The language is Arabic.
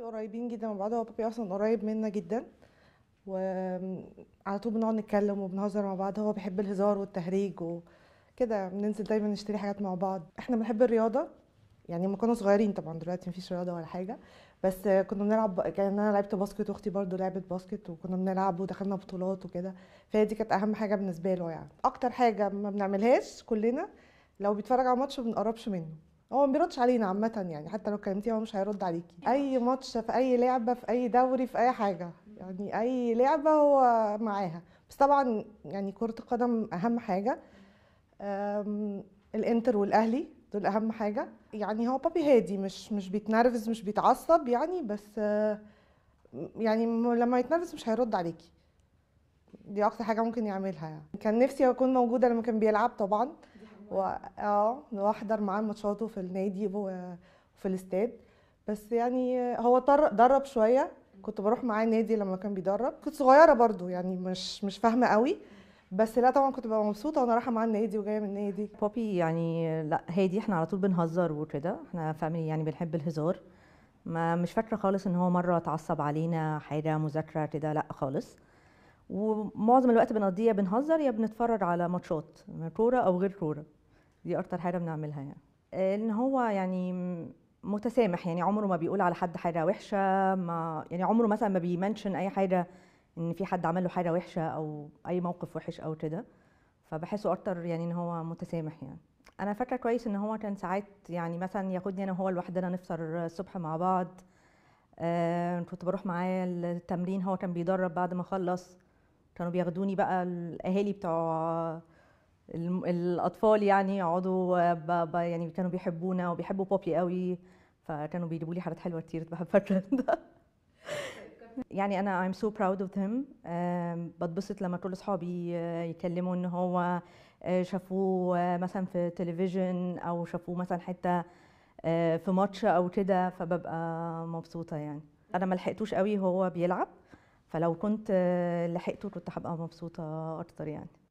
بابي قريبين جدا من بعض هو بابي اصلا قريب منا جدا وعلى طول بنقعد نتكلم وبنهزر مع بعض هو بيحب الهزار والتهريج وكده بننزل دايما نشتري حاجات مع بعض احنا بنحب الرياضه يعني لما كنا صغيرين طبعا دلوقتي مفيش رياضه ولا حاجه بس كنا بنلعب يعني انا لعبت باسكت واختي برضو لعبت باسكت وكنا بنلعب ودخلنا بطولات وكده فهي دي كانت اهم حاجه بالنسبه له يعني اكتر حاجه ما بنعملهاش كلنا لو بيتفرج على ماتش ما بنقربش منه هو ما بيردش علينا عامة يعني حتى لو كلمتيه هو مش هيرد عليكي أي ماتش في أي لعبة في أي دوري في أي حاجة يعني أي لعبة هو معاها بس طبعا يعني كرة القدم أهم حاجة الإنتر والأهلي دول أهم حاجة يعني هو بابي هادي مش مش بيتنرفز مش بيتعصب يعني بس يعني لما يتنرفز مش هيرد عليكي دي أكتر حاجة ممكن يعملها يعني كان نفسي أكون موجودة لما كان بيلعب طبعا اه واحضر معاه ماتشاته في النادي وفي الاستاد بس يعني هو درب شويه كنت بروح معاه النادي لما كان بيدرب كنت صغيره برضو يعني مش مش فاهمه قوي بس لا طبعا كنت ببقى مبسوطه وانا رايحه معاه النادي وجايه من النادي بوبي يعني لا هادي احنا على طول بنهزر وكده احنا فاميلي يعني بنحب الهزار ما مش فاكره خالص ان هو مره اتعصب علينا حاجه مذاكره كده لا خالص ومعظم الوقت بنقضيه بنهزر يا بنتفرج على ماتشات كوره او غير كوره دي اكتر حاجه بنعملها يعني ان هو يعني متسامح يعني عمره ما بيقول على حد حاجه وحشه ما يعني عمره مثلا ما بيمنشن اي حاجه ان في حد عمل له حاجه وحشه او اي موقف وحش او كده فبحسه اكتر يعني ان هو متسامح يعني انا فاكره كويس ان هو كان ساعات يعني مثلا ياخدني انا وهو لوحدنا نفطر الصبح مع بعض آه كنت بروح معاه التمرين هو كان بيدرب بعد ما خلص كانوا بياخدوني بقى الاهالي بتوع الاطفال يعني يقعدوا يعني كانوا بيحبونا وبيحبوا بوبي قوي فكانوا بيجيبوا لي حاجات حلوه كتير بحب فرندا يعني انا I'm so proud of him بتبسط لما كل اصحابي آه، يكلموا ان هو آه، شافوه آه، مثلا في تلفزيون او شافوه مثلا حته في ماتش او كده فببقى مبسوطه يعني انا ما لحقتوش قوي وهو بيلعب فلو كنت لحقته كنت هبقى مبسوطه اكتر يعني